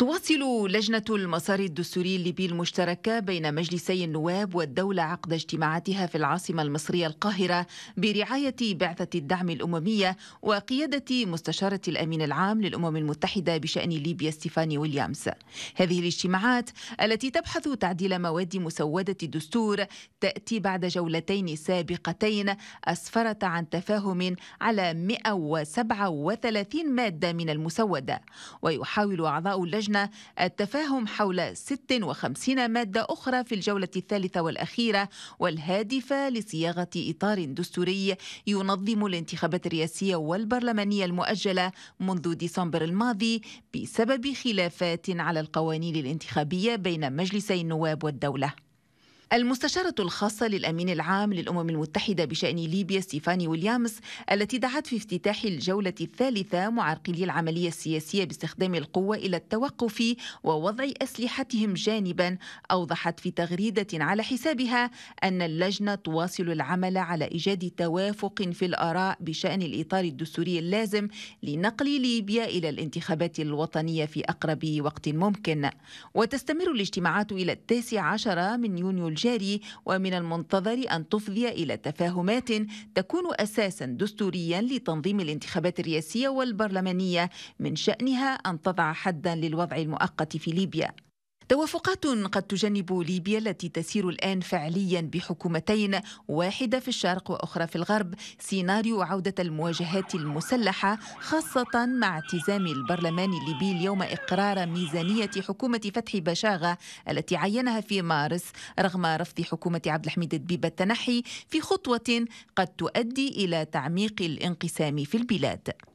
تواصل لجنة المسار الدستوري الليبي المشتركة بين مجلسي النواب والدولة عقد اجتماعاتها في العاصمة المصرية القاهرة برعاية بعثة الدعم الأممية وقيادة مستشارة الأمين العام للأمم المتحدة بشأن ليبيا ستيفاني ويليامز هذه الاجتماعات التي تبحث تعديل مواد مسودة الدستور تأتي بعد جولتين سابقتين أسفرت عن تفاهم على 137 مادة من المسودة ويحاول أعضاء اللجنة اللجنة التفاهم حول 56 مادة أخرى في الجولة الثالثة والأخيرة والهادفة لصياغة إطار دستوري ينظم الانتخابات الرئاسية والبرلمانية المؤجلة منذ ديسمبر الماضي بسبب خلافات على القوانين الانتخابية بين مجلسي النواب والدولة المستشارة الخاصة للأمين العام للأمم المتحدة بشأن ليبيا ستيفاني ويليامز التي دعت في افتتاح الجولة الثالثة معرقلي العملية السياسية باستخدام القوة إلى التوقف ووضع أسلحتهم جانبا أوضحت في تغريدة على حسابها أن اللجنة تواصل العمل على إيجاد توافق في الآراء بشأن الإطار الدستوري اللازم لنقل ليبيا إلى الانتخابات الوطنية في أقرب وقت ممكن وتستمر الاجتماعات إلى التاسع عشر من يونيو الجاري ومن المنتظر أن تفضي إلى تفاهمات تكون أساسا دستوريا لتنظيم الانتخابات الرئاسية والبرلمانية من شأنها أن تضع حدا للوضع المؤقت في ليبيا توافقات قد تجنب ليبيا التي تسير الآن فعليا بحكومتين واحدة في الشرق وأخرى في الغرب سيناريو عودة المواجهات المسلحة خاصة مع التزام البرلمان الليبي اليوم إقرار ميزانية حكومة فتح بشاغة التي عينها في مارس رغم رفض حكومة عبد الحميد الدبيب التنحي في خطوة قد تؤدي إلى تعميق الانقسام في البلاد